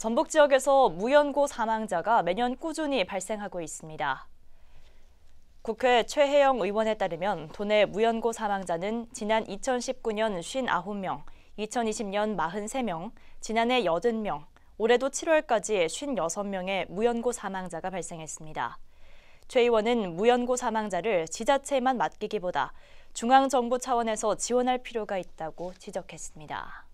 전북 지역에서 무연고 사망자가 매년 꾸준히 발생하고 있습니다. 국회 최혜영 의원에 따르면 도내 무연고 사망자는 지난 2019년 59명, 2020년 43명, 지난해 80명, 올해도 7월까지 56명의 무연고 사망자가 발생했습니다. 최 의원은 무연고 사망자를 지자체만 맡기기보다 중앙정부 차원에서 지원할 필요가 있다고 지적했습니다.